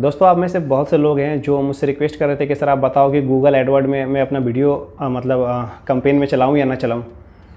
दोस्तों आप में से बहुत से लोग हैं जो मुझसे रिक्वेस्ट कर रहे थे कि सर आप बताओ कि गूगल एडवर्ड में मैं अपना वीडियो आ, मतलब कंपेन में चलाऊँ या ना चलाऊँ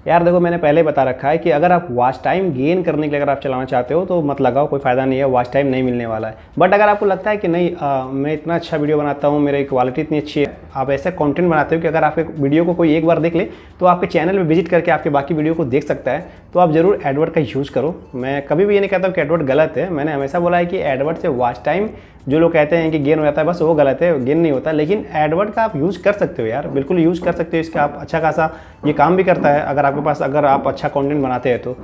यार देखो मैंने पहले ही बता रखा है कि अगर आप वॉच टाइम गेन करने के लिए अगर आप चलाना चाहते हो तो मत लगाओ कोई फ़ायदा नहीं है वॉच टाइम नहीं मिलने वाला है बट अगर आपको लगता है कि नहीं आ, मैं इतना अच्छा वीडियो बनाता हूँ मेरी क्वालिटी इतनी अच्छी है आप ऐसा कंटेंट बनाते हो कि अगर आपके वीडियो को कोई एक बार देख ले तो आपके चैनल में विजिट करके आपके बाकी वीडियो को देख सकता है तो आप ज़रूर एडवर्ड का यूज़ करो मैं कभी भी ये नहीं कहता हूँ कि एडवर्ड गलत है मैंने हमेशा बोला है कि एडवर्ड से वॉच टाइम जो लोग कहते हैं कि गेन हो जाता है बस वो गलत है गेन नहीं होता लेकिन एडवर्ड का आप यूज़ कर सकते हो यार बिल्कुल यूज़ कर सकते हो इसका आप अच्छा खासा ये काम भी करता है अगर आपके पास अगर आप अच्छा कॉन्टेंट बनाते हैं तो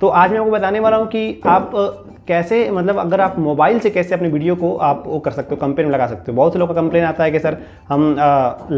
तो आज मैं आपको बताने वाला हूँ कि आप कैसे मतलब अगर आप मोबाइल से कैसे अपनी वीडियो को आप वो कर सकते हो कंपेन लगा सकते हो बहुत से लोग का कंप्लेन आता है कि सर हम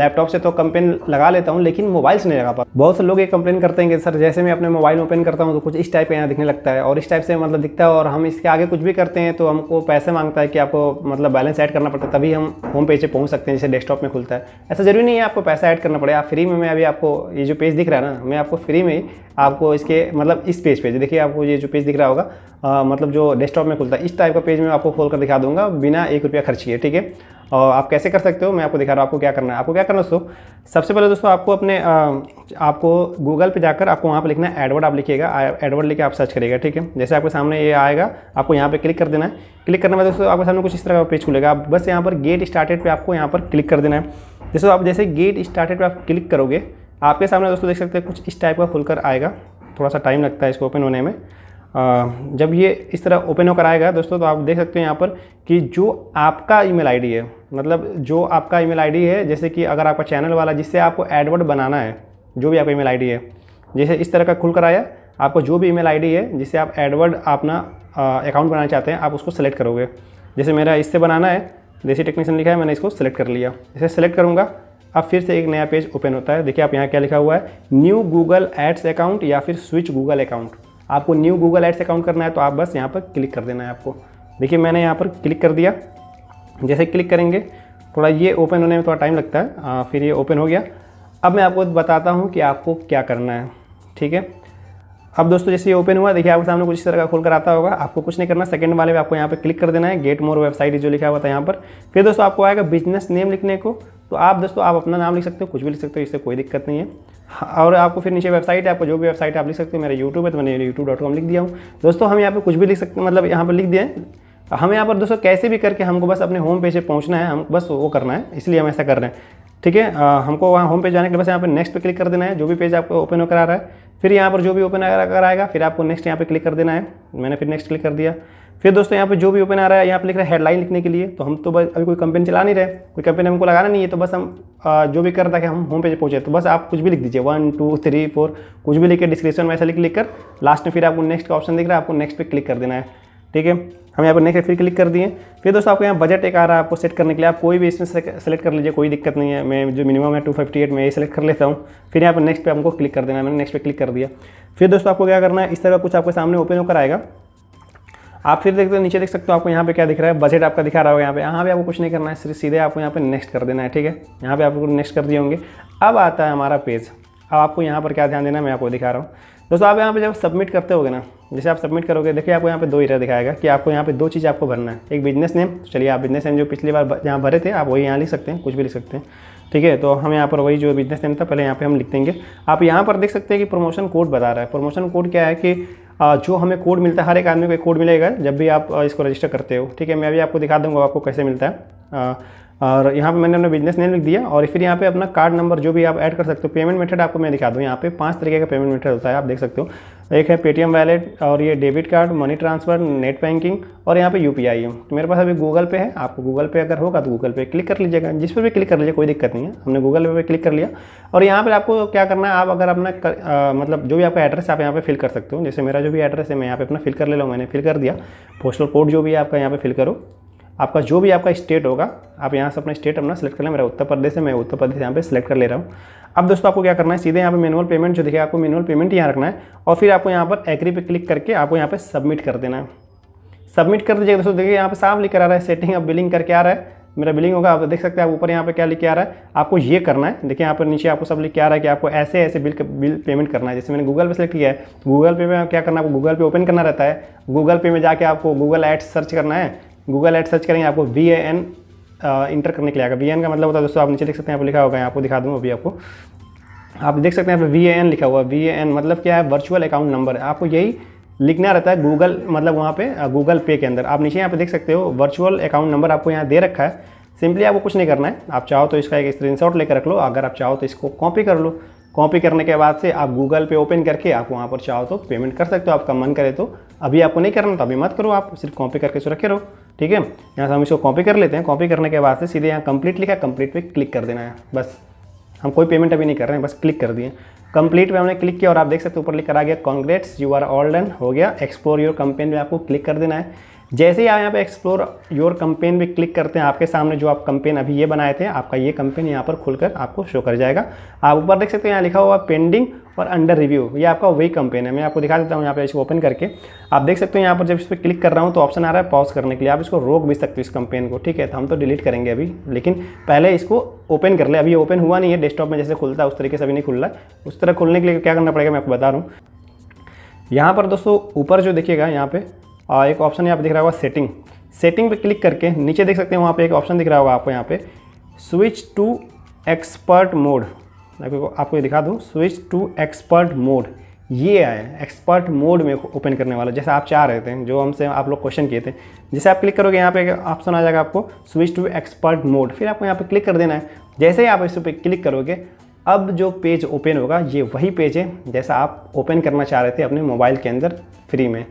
लैपटॉप से तो कंपेन लगा लेता हूँ लेकिन मोबाइल से नहीं लगा पाता बहुत से लोग ये कंप्लेन करते हैं कि सर जैसे मैं अपने मोबाइल ओपन करता हूँ तो कुछ इस टाइप का यहाँ दिखने लगता है और इस टाइप से मतलब दिखता है और हम इसके आगे कुछ भी करते हैं तो हमको पैसे मांगता है कि आपको मतलब बैलेंस ऐड करना पड़ता है तभी हम होम पेज पर पहुँच सकते हैं जैसे डेस्कटॉप में खुलता है ऐसा जरूरी नहीं है आपको पैसा ऐड करना पड़ेगा फ्री में मैं अभी आपको ये जो पेज दिख रहा है ना मैं आपको फ्री में आपको इसके मतलब इस पेज पे देखिए आपको ये जो पेज दिख रहा होगा आ, मतलब जो डेस्कटॉप में खुलता है इस टाइप का पेज मैं आपको खोल कर दिखा दूंगा बिना एक रुपया खर्च किए ठीक है और आप कैसे कर सकते हो मैं आपको दिखा रहा हूँ आपको क्या करना है आपको क्या करना दोस्तों सबसे पहले दोस्तों आपको अपने आ, आपको गूगल पे जाकर आपको वहाँ पे लिखना है एडवर्ड आप लिखिएगा एडवर्ड लिखे आप सर्च करिएगा ठीक है जैसे आपके सामने ये आएगा आपको यहाँ पे क्लिक कर देना है क्लिक करने में दोस्तों आपके सामने कुछ इस तरह का पेज खुलेगा आप बस यहाँ पर गेट स्टार्टेड पर आपको यहाँ पर क्लिक कर देना है जैसे आप जैसे गेट स्टार्टेड पर आप क्लिक करोगे आपके सामने दोस्तों देख सकते हैं कुछ इस टाइप का खुलकर आएगा थोड़ा सा टाइम लगता है इसको ओपन होने में आ, जब ये इस तरह ओपन होकर आएगा दोस्तों तो आप देख सकते हैं यहाँ पर कि जो आपका ईमेल आईडी है मतलब जो आपका ईमेल आईडी है जैसे कि अगर आपका चैनल वाला जिससे आपको एडवर्ड बनाना है जो भी आपका ईमेल आईडी है जैसे इस तरह का खुल कर आया आपको जो भी ईमेल आईडी है जिससे आप एडवर्ड अपना अकाउंट बनाना चाहते हैं आप उसको सेलेक्ट करोगे जैसे मेरा इससे बनाना है देसी टेक्नीशियन लिखा है मैंने इसको सेलेक्ट कर लिया जैसे सेलेक्ट करूँगा अब फिर से एक नया पेज ओपन होता है देखिए आप यहाँ क्या लिखा हुआ है न्यू गूगल एड्स अकाउंट या फिर स्विच गूगल अकाउंट आपको न्यू गूगल एड्स अकाउंट करना है तो आप बस यहाँ पर क्लिक कर देना है आपको देखिए मैंने यहाँ पर क्लिक कर दिया जैसे क्लिक करेंगे थोड़ा ये ओपन होने में थोड़ा टाइम लगता है आ, फिर ये ओपन हो गया अब मैं आपको बताता हूँ कि आपको क्या करना है ठीक है अब दोस्तों जैसे ये ओपन हुआ देखिए आपके सामने कुछ इस तरह का खोल कर आता होगा आपको कुछ नहीं करना सेकंड वाले में आपको यहाँ पे क्लिक कर देना है गेट मोर वेबसाइट जो लिखा हुआ था यहाँ पर फिर दोस्तों आपको आएगा बिजनेस नेम लिखने को तो आप दोस्तों आप अपना नाम लिख सकते हो कुछ भी लिख सकते हो इससे कोई दिक्कत नहीं है हाँ, और आपको फिर नीचे वेबसाइट है आपको जो भी वेबसाइट आप लिख सकते हो मेरा यूट्यूब है तो मैंने यूट्यूब डॉट कॉम लिख दिया हूँ दोस्तों हम यहाँ पर कुछ भी लिख सकते मतलब यहाँ पर लिख दिए हम यहाँ पर दोस्तों कैसे भी करके हमको बस अपने होम पेज पर पहुँचना है हम बस वो करना है इसलिए हम ऐसा कर रहे हैं ठीक है हमको वहाँ होम पेज जाने के लिए बस यहाँ पर नेक्स्ट पे क्लिक कर देना है जो भी पेज आपको ओपन होकर आ रहा है फिर यहाँ पर जो भी ओपन अगर आएगा फिर आपको नेक्स्ट यहाँ पे क्लिक कर देना है मैंने फिर नेक्स्ट क्लिक कर दिया फिर दोस्तों यहाँ पे जो भी ओपन आ रहा है यहाँ पे लिख रहा है हेडलाइन लिखने के लिए तो हम तो बस अभी कोई कंपेन चला नहीं रहे कोई कंपेन हमको लगाना नहीं है तो बस हम जो भी कर रहा है हम होम पेज पहुँचे तो बस आप कुछ भी लिख दीजिए वन टू थ्री फोर कुछ भी लिख के डिस्क्रिप्शन में ऐसा लिख लिख कर लास्ट में फिर आपको नेक्स्ट का ऑप्शन दिख रहा है आपको नेक्स्ट पर क्लिक कर देना है ठीक है हम यहाँ पर नेक्स्ट फिर क्लिक कर दिए फिर दोस्तों आपको यहाँ बजट एक आ रहा है आपको सेट करने के लिए आप कोई भी इसमें सेलेक्ट कर लीजिए कोई दिक्कत नहीं है मैं जो मिनिमम है टू फिफ्टी एट में ये सेलेक्ट कर लेता हूँ फिर यहाँ पर नेक्स्ट पे हमको क्लिक कर देना है मैंने नेक्स्ट पे क्लिक कर दिया फिर दोस्तों आपको क्या करना है इस तरह कुछ आपके सामने ओपन होकर आएगा आप फिर देखते नीचे देख सकते हो आपको यहाँ पे क्या दिख रहा है बजट आपका दिखा रहा होगा यहाँ पे यहाँ पे आपको कुछ नहीं करना है सिर्फ सीधे आपको यहाँ पे नेक्स्ट कर देना है ठीक है यहाँ पे आपको नेक्स्ट कर दिए होंगे अब आता है हमारा पेज अब आपको यहाँ पर क्या ध्यान देना है मैं आपको दिखा रहा हूँ दोस्तों आप यहाँ पे जब सबमिट करते हो ना जैसे आप सबमिट करोगे देखिए आपको यहाँ पे दो ईर दिखाएगा कि आपको यहाँ पे दो चीज़ आपको भरना है एक बिजनेस नेम चलिए आप बिजनेस नेम जो पिछली बार यहाँ भरे थे आप वही यहाँ लिख सकते हैं कुछ भी लिख सकते हैं ठीक है तो हम यहाँ पर वही जो बिजनेस नेम था पहले यहाँ पर हम लिख देंगे आप यहाँ पर देख सकते हैं कि प्रमोशन कोड बता रहा है प्रमोशन कोड क्या है कि जो हमें कोड मिलता है हर एक आदमी को एक कोड मिलेगा जब भी आप इसको रजिस्टर करते हो ठीक है मैं अभी आपको दिखा दूँगा आपको कैसे मिलता है और यहाँ पे मैंने अपना बिजनेस नेम लिख दिया और फिर यहाँ पे अपना कार्ड नंबर जो भी आप ऐड कर सकते हो पेमेंट मेथड आपको मैं दिखा दूँ यहाँ पे पांच तरीके का पेमेंट मेथड होता है आप देख सकते हो एक है पेटीएम वैलेट और ये debit card money transfer net banking और यहाँ पे यू पी आई है तो मेरे पास अभी गूगल पे है आपको गूगल पे अगर होगा तो गूगल पे क्लिक कर लीजिएगा जिस पर भी क्लिक कर लीजिए कोई दिक्कत नहीं है हमने गूगल पे, पर क्लिक कर लिया और यहाँ पर आपको क्या करना है आप अगर अपना कर, आ, मतलब जो भी आपका एड्रेस आप यहाँ पर फिल कर सकते हो जैसे मेरा जो भी एड्रेस है मैं यहाँ पर अपना फिल कर ले लूँ मैंने फिल कर दिया पोस्टल कोड जो भी है आपका यहाँ पे फिल करो आपका जो भी आपका स्टेट होगा आप यहाँ से अपना स्टेट अपना सेलेक्ट कर लें मेरा उत्तर प्रदेश है मैं उत्तर प्रदेश यहाँ पे सेलेक्ट कर ले रहा हूँ अब दोस्तों आपको क्या करना है सीधे यहाँ पे मैनुअल पेमेंट जो दिखेगा आपको मैनुअल पेमेंट यहाँ रखना है और फिर आपको यहाँ पर एग्री पे क्लिक करके आपको यहाँ पर सबमिट कर देना है सबमिट कर दीजिएगा दोस्तों देखिए यहाँ पर साफ लिख कर आ रहा है सेटिंग अब बिलिंग करके आ रहा है मेरा बिलिंग होगा आप देख सकते हैं आप ऊपर यहाँ पर क्या लिख के आ रहा है आपको ये करना है देखिए यहाँ पर नीचे आपको सब लिख के आ रहा है कि आपको ऐसे ऐसे बिल बिल पेमेंट करना है जैसे मैंने गूगल पे सेलेक्ट किया है गूगल पे में क्या करना है आपको गूगल पे ओपन करना रहता है गूगल पे में जाके आपको गूगल एड्स सर्च करना है गूगल एड सर्च करेंगे आपको वी ए एन इंटर करने के लिए आएगा वी एन का मतलब होता है दोस्तों आप नीचे देख सकते हैं आपको लिखा होगा यहाँ आपको दिखा दूँ अभी आपको आप देख सकते हैं यहाँ पे वी एन लिखा हुआ वी वी एन मतलब क्या है वर्चुअल अकाउंट नंबर है आपको यही लिखना रहता है गूगल मतलब वहाँ पे गूगल पे के अंदर आप नीचे यहाँ पे देख सकते हो वर्चुअल अकाउंट नंबर आपको यहाँ दे रखा है सिंपली आपको कुछ नहीं करना है आप चाहो तो इसका एक स्क्रीनशॉट लेकर रख लो अगर आप चाहो तो इसको कॉपी कर लो कॉपी करने के बाद से आप गूगल पे ओपन करके आप वहाँ पर चाहो तो पेमेंट कर सकते हो आपका मन करे तो अभी आपको नहीं करना तो अभी मत करो आप सिर्फ कॉपी करके सुरखे रखे रहो ठीक है यहाँ से हम इसको कॉपी कर लेते हैं कॉपी करने के बाद से सीधे यहाँ कंप्लीट लिखा कंप्लीट पे क्लिक कर देना है बस हम कोई पेमेंट अभी नहीं कर रहे हैं बस क्लिक कर दिए कंप्लीट पे हमने क्लिक किया और आप देख सकते हो ऊपर लिख कर आ गया congrats you are all done हो गया एक्सप्लोर योर कंपेन में आपको क्लिक कर देना है जैसे ही आप यहाँ पे एक्सप्लोर योर कंपेन पे क्लिक करते हैं आपके सामने जो आप कंपेन अभी ये बनाए थे आपका ये कंपेन यहाँ पर खुलकर आपको शो कर जाएगा आप ऊपर देख सकते हैं यहाँ लिखा हुआ पेंडिंग और अंडर रिव्यू ये आपका वही कंपेन है मैं आपको दिखा देता हूँ यहाँ पे इसको ओपन करके आप देख सकते हो यहाँ पर जब इस पर क्लिक कर रहा हूँ तो ऑप्शन आ रहा है पॉज करने के लिए आप इसको रोक भी सकते हो इस कंपेन को ठीक है तो हम तो डिलीट करेंगे अभी लेकिन पहले इसको ओपन कर ले अभी ओपन हुआ नहीं है डेस्कटॉप में जैसे खुलता है उस तरीके से अभी नहीं खुल रहा है उस तरह खुलने के लिए क्या करना पड़ेगा मैं आपको बता रहा हूँ यहाँ पर दोस्तों ऊपर जो देखिएगा यहाँ पर एक ऑप्शन यहाँ पे दिख रहा होगा सेटिंग सेटिंग पे क्लिक करके नीचे देख सकते हैं वहाँ पे एक ऑप्शन दिख रहा होगा आपको यहाँ पे स्विच टू एक्सपर्ट मोड आपको ये दिखा दूँ स्विच टू एक्सपर्ट मोड ये आया एक्सपर्ट मोड में ओपन करने वाला जैसे आप चाह रहे थे जो हमसे आप लोग क्वेश्चन किए थे जैसे आप क्लिक करोगे यहाँ पे ऑप्शन आ जाएगा आपको स्विच टू एक्सपर्ट मोड फिर आपको यहाँ पे क्लिक कर देना है जैसे ही आप इस पर क्लिक करोगे अब जो पेज ओपन होगा ये वही पेज है जैसा आप ओपन करना चाह रहे थे अपने मोबाइल के अंदर फ्री में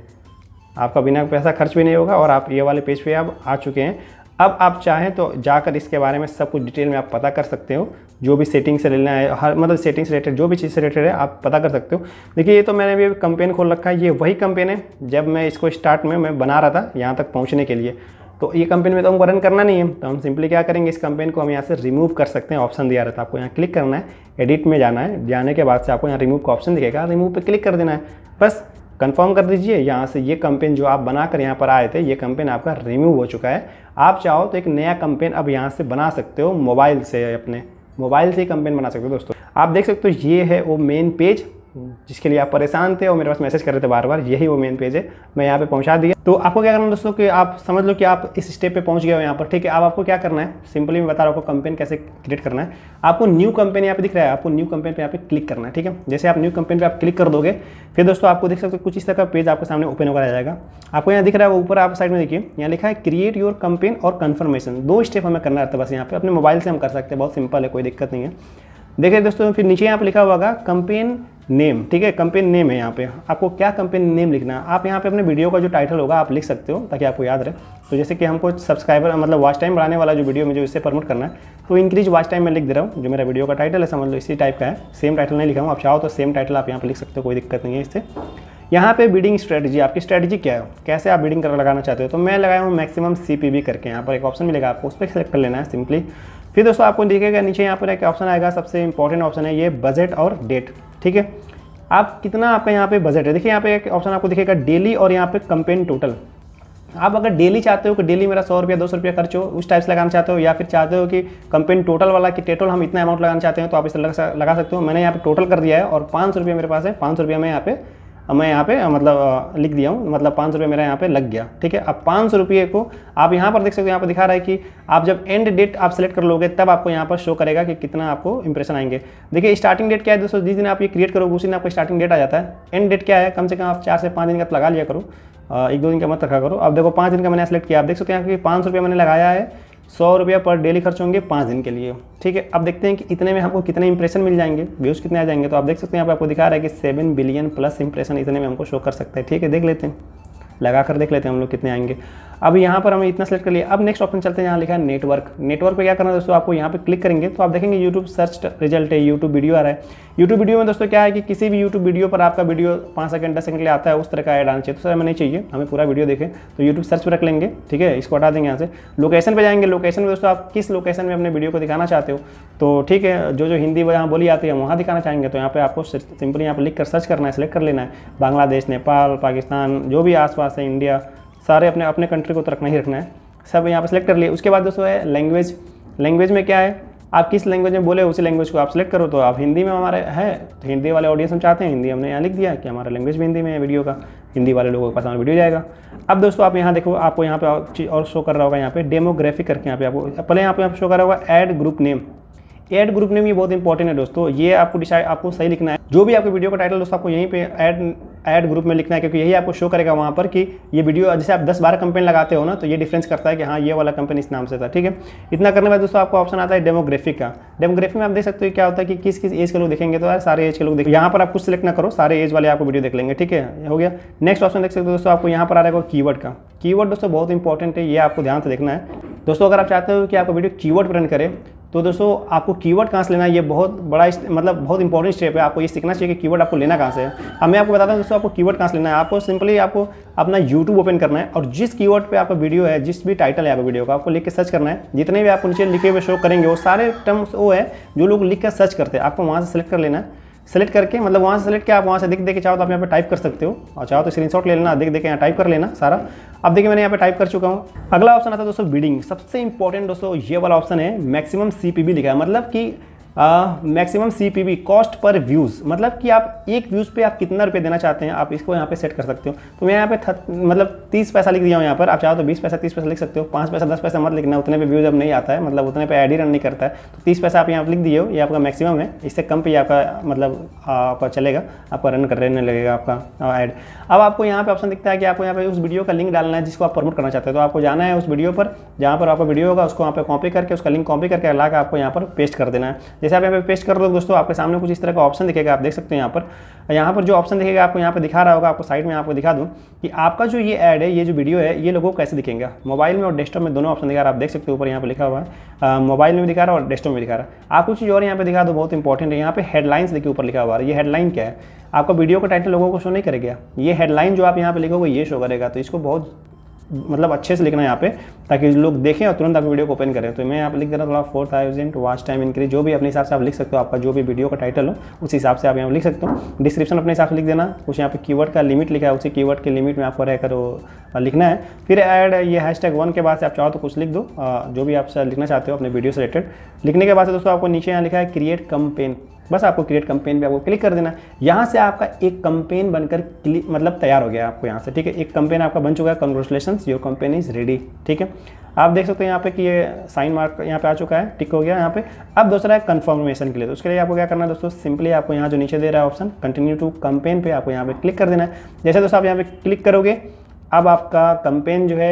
आपका बिना पैसा खर्च भी नहीं होगा और आप ये वाले पेज पे आप आ चुके हैं अब आप चाहें तो जाकर इसके बारे में सब कुछ डिटेल में आप पता कर सकते हो जो भी सेटिंग से लेना है हर मतलब सेटिंग से रिलेटेड जो भी चीज़ से रिलेटेड है आप पता कर सकते हो देखिए ये तो मैंने भी कंपेन खोल रखा है ये वही कंपेन है जब मैं इसको स्टार्ट में मैं बना रहा था यहाँ तक पहुँचने के लिए तो ये कंपेन में तो हमको रन करना नहीं है तो हम सिंपली क्या करेंगे इस कंपेन को हम यहाँ से रिमूव कर सकते हैं ऑप्शन दिया रहता है आपको यहाँ क्लिक करना है एडिट में जाना है जाने के बाद से आपको यहाँ रिमूव का ऑप्शन दिखेगा रिमूव पर क्लिक कर देना है बस कंफर्म कर दीजिए यहाँ से ये कंपेन जो आप बनाकर यहाँ पर आए थे ये कंपेन आपका रिमूव हो चुका है आप चाहो तो एक नया कंपेन अब यहाँ से बना सकते हो मोबाइल से अपने मोबाइल से ही कंपेन बना सकते हो दोस्तों आप देख सकते हो ये है वो मेन पेज जिसके लिए आप परेशान थे और मेरे पास मैसेज कर रहे थे बार बार यही वो मेन पेज है मैं यहाँ पे पहुँचा दिया तो आपको क्या करना है दोस्तों कि आप समझ लो कि आप इस स्टेप पे पहुँच गए हो यहाँ पर ठीक है आप आपको क्या करना है सिंपली मैं बता रहा हूँ आपको कंपेन कैसे क्रिएट करना है आपको न्यू कंपेन यहाँ पे दिख रहा है आपको न्यू कंपेन पर यहाँ पे क्लिक करना है ठीक है जैसे आप न्यू कंपेन पर आप क्लिक कर दोगे फिर दोस्तों आपको देख सकते हो कुछ इस तरह का पेज आपके सामने ओपन होकर आ जाएगा आपको यहाँ दिख रहा है वो ऊपर आप साइड में देखिए यहाँ लिखा है क्रिएट योर कंपेन और कन्फर्मेशन दो स्टेप हमें करना रहता है बस यहाँ पर अपने मोबाइल से हम कर सकते हैं बहुत सिंपल है कोई दिक्कत नहीं है देखिए दोस्तों फिर नीचे यहाँ पर लिखा हुआ होगा कंपेन नेम ठीक है कंपनी नेम है यहाँ पे आपको क्या कंपनी नेम लिखना है आप यहाँ पे अपने वीडियो का जो टाइटल होगा आप लिख सकते हो ताकि आपको याद रहे तो जैसे कि हमको सब्सक्राइबर मतलब वॉच टाइम बढ़ाने वाला जो वीडियो मुझे इससे प्रमोट करना है तो इंक्रीज वॉच टाइम मैं लिख दे रहा हूँ जो मेरा वीडियो का टाइटल है समझ लो इसी टाइप का है सेम टाइटल नहीं लिखा हूँ आप चाहो तो सेम टाइटल आप यहाँ पर लिख सकते हो कोई दिक्कत नहीं है इससे यहाँ पे बीडिंग स्ट्रेटजी आपकी स्ट्रेटजी क्या है कैसे आप बीडिंग कर लगाना चाहते हो तो मैं लगाया हूँ मैक्सिमम सी करके यहाँ पर एक ऑप्शन मिलेगा आपको उस पर सेलेक्ट कर लेना है सिंपली फिर दोस्तों आपको देखेगा नीचे यहाँ पर एक ऑप्शन आएगा सबसे इंपॉर्टेंट ऑप्शन है ये बजट और डेट ठीक है आप कितना आपका यहाँ पे बजट है देखिए यहाँ पे एक ऑप्शन आपको दिखेगा डेली और यहाँ पे कंपेन टोटल आप अगर डेली चाहते हो कि डेली मेरा सौ रुपया दो सौ रुपया खर्च हो उस टाइप से लगाना चाहते हो या फिर चाहते हो कि कंपेन टोटल वाला कि टोटल हम इतना अमाउंट लगाना चाहते हैं तो आप इसे लगा सकते हो मैंने यहाँ पे टोटल कर दिया है और पाँच सौ रुपया मेरे पास है पाँच सौ रुपया मैं यहाँ पे अब मैं यहाँ पे मतलब लिख दिया हूँ मतलब पाँच रुपये मेरा यहाँ पे लग गया ठीक है अब पाँच रुपये को आप यहाँ पर देख सकते हो यहाँ पर दिखा रहा है कि आप जब एंड डेट आप सेलेक्ट कर लोगे तब आपको यहाँ पर शो करेगा कि कितना आपको इंप्रेशन आएंगे देखिए स्टार्टिंग डेट क्या है दोस्तों जिस दिन आप ये क्रिएट करोगे उसी दिन आपको स्टार्टिंग डेट आ जाता है एंड डेट क्या है कम से कम आप चार से पाँच दिन का तो लगा लिया करो एक दो दिन का मत रखा करो अब देखो पाँच दिन का मैंने सेलेक्ट किया आप देख सकते हैं कि पाँच रुपये मैंने लगाया है सौ रुपया पर डेली खर्च होंगे पाँच दिन के लिए ठीक है अब देखते हैं कि इतने में हमको कितने इंप्रेशन मिल जाएंगे व्यूज़ कितने आ जाएंगे तो आप देख सकते हैं आप आपको दिखा रहा है कि सेवन बिलियन प्लस इंप्रेशन इतने में हमको शो कर सकता है ठीक है देख लेते हैं लगा कर देख लेते हैं हम लोग कितने आएंगे अब यहाँ पर हमें इतना सेलेक्ट कर लिया अब नेक्स्ट ऑप्शन चलते हैं यहाँ लिखा है नेटवर्क नेटवर्क पर क्या करना है दोस्तों आपको यहाँ पर क्लिक करेंगे तो आप देखेंगे यूट्यूब सर्च रिजल्ट है यूट्यूब वीडियो आ रहा है यूट्यूब वीडियो में दोस्तों क्या है कि किसी भी यूट्यूब वीडियो पर आपका वीडियो पाँच सेकंड दस सेकंड लिए आता है उस तरह का एड आना चाहिए तो सर हमें नहीं चाहिए हमें पूरा वीडियो देखें तो यूट्यूब सर्च पर रख लेंगे ठीक है इसको हटा देंगे यहाँ से लोकेशन पर जाएंगे लोकेशन में दोस्तों आप किस लोकेशन में अपने वीडियो को दिखाना चाहते हो तो ठीक है जो जो हिंदी वहाँ बोली आती है वहाँ दिखाना चाहेंगे तो यहाँ पर आपको सिंपली यहाँ पर लिख कर सर्च करना है सेलेक्ट कर लेना है बांग्लादेश नेपाल पाकिस्तान जो भी आसपास है इंडिया सारे अपने अपने कंट्री को तो रखना ही रखना है सब यहाँ पर सेलेक्ट कर लिए उसके बाद दोस्तों है लैंग्वेज लैंग्वेज में क्या है आप किस लैंग्वेज में बोले उसी लैंग्वेज को आप सिलेक्ट करो तो आप हिंदी में हमारे है तो हिंदी वाले ऑडियंस हम चाहते हैं हिंदी हमने यहाँ लिख दिया कि हमारा लैंग्वेज भी हिंदी में है वीडियो का हिंदी वाले लोगों के पास हमारा वीडियो जाएगा अब दोस्तों आप यहाँ देखो आपको यहाँ पे और चीज़ और शो कर रहा होगा यहाँ पे डेमोग्राफिक करके यहाँ पे आपको पहले यहाँ पे आप शो कर रहा होगा ad group name ad group name ये बहुत इंपॉर्टेंट है दोस्तों ये आपको डिसाइड आपको सही लिखना है जो भी आपके वीडियो का टाइटल दोस्तों आपको यहीं पर एड ऐड ग्रुप में लिखना है क्योंकि यही आपको शो करेगा वहाँ पर कि ये वीडियो जैसे आप 10 बारह कंपनी लगाते हो ना तो ये डिफरेंस करता है कि हाँ ये वाला कंपनी इस नाम से था ठीक है इतना करने बाद दोस्तों आपको ऑप्शन आता है डेमोग्राफी का डेमोग्राफी में आप देख सकते हो क्या होता है कि किस किस एज के लोग देखेंगे तो यार सारे एज के लोग देखेंगे यहाँ पर आप कुछ सेलेक्ट ना करो सारे एज वाले आपको वीडियो देख लेंगे ठीक है हो गया नेक्स्ट ऑप्शन देख सकते हो दोस्तों आपको यहाँ पर आ रहेगा कीवर्ड का कीवर्ड दोस्तों बहुत इंपॉर्टेंट है ये आपको ध्यान से देखना है दोस्तों अगर आप चाहते हो कि आपका वीडियो कीवर्ड प्रिंट करें तो दोस्तों आपको कीवर्ड कहाँ से लेना है ये बहुत बड़ा मतलब बहुत इंपॉर्टेंट स्टेप है आपको ये सीखना चाहिए कि कीवर्ड आपको लेना कहाँ से है अब मैं आपको बताता हूँ दोस्तों आपको कीवर्ड कहाँ से लेना है आपको सिंपली आपको अपना यूट्यूब ओपन करना है और जिस कीवर्ड पे आपका वीडियो है जिस भी टाइटल है आपका वीडियो का आपको लिख के सर्च करना है जितने भी आपको नीचे लिखे हुए शो करेंगे वो सारे टर्म्स वो है जो लोग लिख कर सर्च करते हैं आपको वहाँ से सेलेक्ट कर लेना है सेलेक्ट करके मतलब वहाँ से सेलेक्ट किया आप वहाँ से देख देखे चाहो तो आप यहाँ पे टाइप कर सकते हो और चाहो तो स्क्रीनशॉट ले लेना देख देखे यहाँ टाइप कर लेना सारा अब देखिए मैंने यहाँ पे टाइप कर चुका हूँ अगला ऑप्शन आता है दोस्तों बीडिंग सबसे इंपॉर्टेंट दोस्तों ये वाला ऑप्शन है मैक्सिमम सी लिखा है मतलब कि maximum C P V cost per views मतलब कि आप एक व्यूज़ पे आप कितना रुपये देना चाहते हैं आप इसको यहाँ पे सेट कर सकते हो तो मैं यहाँ पे मतलब तीस पैसा लिख दिया हूँ यहाँ पर आप चाहो तो बीस पैसा तीस पैसा लिख सकते हो पाँच पैसा दस पैसा मत लिखना उतने पे व्यूज़ अब नहीं आता है मतलब उतने पे एड ही रन नहीं करता है तो तीस पैसा आप यहाँ पर लिख दिए हो ये आपका मैक्सिमम है इससे कम पे आपका मतलब आपका चलेगा आपका रन कर रहने लगेगा आपका एड अब आपको यहाँ पर ऑप्शन दिखता है कि आपको यहाँ पर उस वीडियो का लिंक डालना है जिसको आप प्रमोट करना चाहते हो तो आपको जाना है उस वीडियो पर जहाँ पर आपका वीडियो होगा उसको वहाँ पर कॉपी करके उसका लिंक कॉपी करके ला आपको यहाँ पर पेस्ट कर देना है जैसे आप यहाँ पे पेस्ट कर रहे हो दोस्तों आपके सामने कुछ इस तरह का ऑप्शन दिखेगा आप देख सकते हो यहाँ पर यहाँ पर जो ऑप्शन दिखेगा आपको यहाँ पर दिखा रहा होगा आपको साइड में आपको दिखा दूँ कि आपका जो ये एड है ये जो वीडियो है ये लोगों को कैसे दिखेगा मोबाइल में और डेस्कटॉप में दोनों ऑप्शन दिखा रहा आप देख सकते हो ऊपर यहाँ पर लिखा हुआ है मोबाइल में दिखा रहा है और डेस्कटॉप में दिखा रहा है आपको चीज़ और यहाँ पर दिखा दो बहुत इंपॉर्टेंट है यहाँ पर हेडलाइंस देखिए ऊपर लिखा हुआ है ये हेडलाइन क्या है आपका वीडियो का टाइटल लोगों को शो नहीं करेगा ये हेडलाइन जो आप यहाँ पर लिखोगे ये शो करेगा तो इसको बहुत मतलब अच्छे से लिखना है यहाँ पे ताकि लोग देखें और तुरंत आप वीडियो को ओपन करें तो मैं यहाँ पे लिख दे रहा थोड़ा फोर थाउजेंड वास्ट टाइम इंक्रीज जो भी अपने हिसाब से आप लिख सकते हो आपका जो भी वीडियो का टाइटल हो उस हिसाब से आप यहाँ लिख सकते हो डिस्क्रिप्शन अपने हिसाब से लिख देना कुछ यहाँ पे की का लिमिट लिखा है उसी की के लिमिट में आपको रहकर लिखना है फिर एड ये हैश वन के बाद से आप चाहो तो कुछ लिख दो जो भी आप लिखना चाहते हो अपने वीडियो से रिलेटेड लिखने के बाद से दोस्तों आपको नीचे यहाँ लिखा है क्रिएट कम बस आपको क्रिएट कंपेन पे आपको क्लिक कर देना यहाँ से आपका एक कंपेन बनकर क्लिक मतलब तैयार हो गया आपको यहाँ से ठीक है एक कंपेन आपका बन चुका है congratulation your campaign is ready ठीक है आप देख सकते हैं यहाँ पे कि ये साइन मार्क यहाँ पे आ चुका है टिक हो गया यहाँ पे अब दूसरा है कंफर्मेशन के लिए तो उसके लिए आपको क्या करना है दोस्तों सिंपली आपको यहाँ जो नीचे दे रहा है ऑप्शन कंटिन्यू टू कंपेन पे आपको यहाँ पे क्लिक कर देना है जैसे दोस्तों आप यहाँ पे क्लिक करोगे अब आपका कंपेन जो है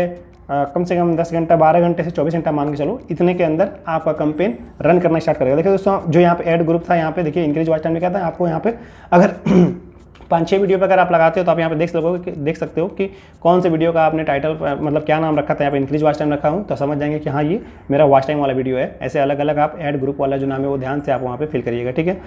कम से कम 10 घंटा 12 घंटे से 24 घंटा मान के चलो इतने के अंदर आपका कंपेन रन करना स्टार्ट करेगा देखिए दोस्तों जो यहाँ पे एड ग्रुप था यहाँ पे देखिए इंक्रीज वाच टाइम में क्या था आपको यहाँ पे अगर पाँच छः वीडियो पर अगर आप लगाते हो तो आप यहाँ पे देख सकोगे देख सकते हो कि कौन से वीडियो का आपने टाइटल मतलब क्या नाम रखा था यहाँ पे इंक्रीज वाच टाइम रखा हूँ तो समझ जाएंगे कि हाँ ये मेरा वाच टाइम वाला वीडियो है ऐसे अलग अलग आप ऐड ग्रुप वाला जो नाम है वो ध्यान से आप वहाँ पे फिल करिएगा ठीक है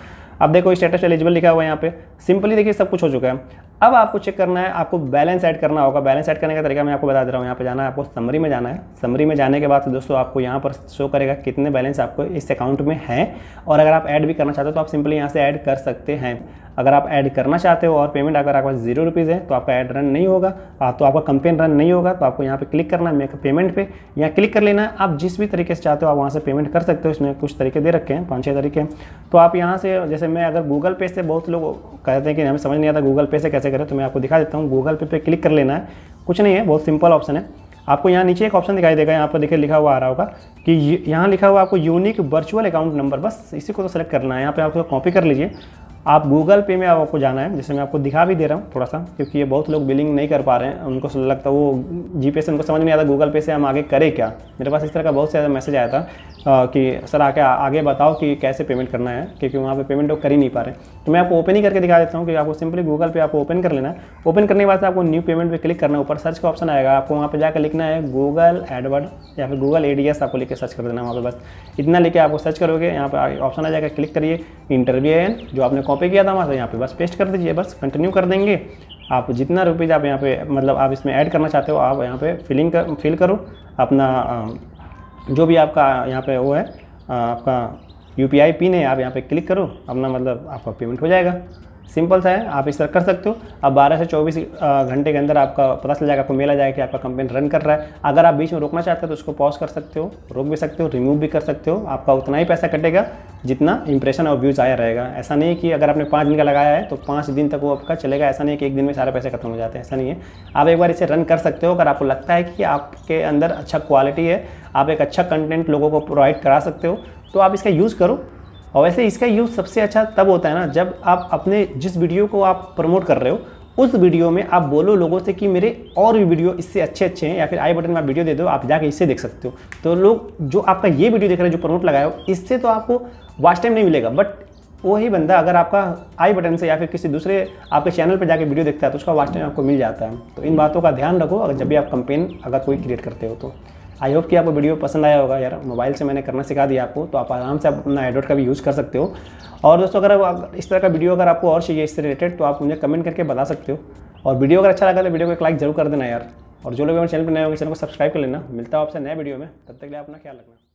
अब देखो स्टेटस एलिजिबल लिखा हुआ है यहाँ पे सिंपली देखिए सब कुछ हो चुका है अब आपको चेक करना है आपको बैलेंस ऐड करना होगा बैलेंस ऐड करने का तरीका मैं आपको बता दे रहा हूँ यहाँ पे जाना है आपको समरी में जाना है समरी में जाने के बाद दोस्तों आपको यहाँ पर शो करेगा कितने बैलेंस आपको इस अकाउंट में है और अगर आप ऐड भी करना चाहते हो तो आप सिंपली यहाँ से ऐड कर सकते हैं अगर आप ऐड करना चाहते हो और पेमेंट अगर आपका जीरो रुपीज़ है तो आपका ऐड रन नहीं होगा आप तो आपका कंपेन रन नहीं होगा तो आपको यहाँ पे क्लिक करना है मेक पेमेंट पे यहाँ क्लिक कर लेना है आप जिस भी तरीके से चाहते हो आप वहाँ से पेमेंट कर सकते हो इसमें कुछ तरीके दे रखे हैं पाँच छः तरीके तो आप यहाँ से जैसे मैं अगर गूगल पे से बहुत लोग कहते हैं कि हमें समझ नहीं आता गूगल पे से कैसे करें तो मैं आपको दिखा देता हूँ गूगल पे पे क्लिक कर लेना है कुछ नहीं है बहुत सिंपल ऑप्शन है आपको यहाँ नीचे एक ऑप्शन दिखाई देगा यहाँ पर देखिए लिखा हुआ आ रहा होगा कि यहाँ लिखा हुआ आपको यूनिक वर्चुअल अकाउंट नंबर बस इसी को तो सेलेक्ट करना है यहाँ पर आप कॉपी कर लीजिए आप गूगल पे में आपको जाना है जैसे मैं आपको दिखा भी दे रहा हूँ थोड़ा सा क्योंकि ये बहुत लोग बिलिंग नहीं कर पा रहे हैं उनको लगता है वो जी पे से उनको समझ नहीं आता गूगल पे से हम आगे करें क्या मेरे पास इस तरह का बहुत ज़्यादा मैसेज आया था आ, कि सर आके आगे बताओ कि कैसे पेमेंट करना है क्योंकि वहाँ पर पेमेंट लोग कर ही नहीं पा रहे तो मैं आपको ओपन ही करके दिखा देता हूँ कि आपको सिंपली गूगल पे आपको ओपन कर लेना है ओपन करने के बाद आपको न्यू पेमेंट पर क्लिक करना है ऊपर सर्च का ऑप्शन आएगा आपको वहाँ पे जाकर लिखना है गूगल एडवर्ड या फिर गूगल ए आपको लिख के सर्च कर देना वहाँ पर बस इतना लेके आपको सर्च करोगे यहाँ पर ऑप्शन आ जाएगा क्लिक करिए इंटरव्यू जो आपने कॉपी किया था हमारे यहाँ पे बस पेस्ट कर दीजिए बस कंटिन्यू कर देंगे आप जितना रुपीज़ आप यहाँ पे मतलब आप इसमें ऐड करना चाहते हो आप यहाँ पे फिलिंग कर फिल करो अपना जो भी आपका यहाँ पे वो है आपका यू पिन है आप यहाँ पे क्लिक करो अपना मतलब आपका पेमेंट हो जाएगा सिंपल सा है आप इस तरह कर सकते हो अब 12 से 24 घंटे के अंदर आपका पता चल जाएगा आपको मेला जाएगा कि आपका कंपेन रन कर रहा है अगर आप बीच में रोकना चाहते हो तो उसको पॉज कर सकते हो रोक भी सकते हो रिमूव भी कर सकते हो आपका उतना ही पैसा कटेगा जितना इंप्रेशन और व्यूज़ आया रहेगा ऐसा नहीं कि अगर आपने पाँच दिन का लगाया है तो पाँच दिन तक वो आपका चलेगा ऐसा नहीं कि एक दिन में सारे पैसे खत्म हो जाते हैं ऐसा नहीं है आप एक बार इसे रन कर सकते हो अगर आपको लगता है कि आपके अंदर अच्छा क्वालिटी है आप एक अच्छा कंटेंट लोगों को प्रोवाइड करा सकते हो तो आप इसका यूज़ करो और वैसे इसका यूज़ सबसे अच्छा तब होता है ना जब आप अपने जिस वीडियो को आप प्रमोट कर रहे हो उस वीडियो में आप बोलो लोगों से कि मेरे और भी वीडियो इससे अच्छे अच्छे हैं या फिर आई बटन में आप वीडियो दे दो आप जाके इससे देख सकते हो तो लोग जो आपका ये वीडियो देख रहे हैं जो प्रमोट लगाए हो इससे तो आपको वाच टाइम नहीं मिलेगा बट वही बंदा अगर आपका आई बटन से या फिर किसी दूसरे आपके चैनल पर जाकर वीडियो देखता है तो उसका वाच टाइम आपको मिल जाता है तो इन बातों का ध्यान रखो अगर जब भी आप कंपेन अगर कोई क्रिएट करते हो तो आई होप कि आपको वीडियो पसंद आया होगा यार मोबाइल से मैंने करना सिखा दिया आपको तो आप आराम से आप अपना एड्रॉड का भी यूज़ कर सकते हो और दोस्तों अगर इस तरह का वीडियो अगर आपको और चाहिए इससे रिलेटेड तो आप मुझे कमेंट करके बता सकते हो और वीडियो अगर अच्छा लगा तो वीडियो को एक लाइक जरूर कर देना यार और जो लोग हमारे चैनल पर नए होंगे चैनल को सब्सक्राइब कर लेना मिलता है आपसे नए वीडियो में तब तक लिए अपना ख्याल रखना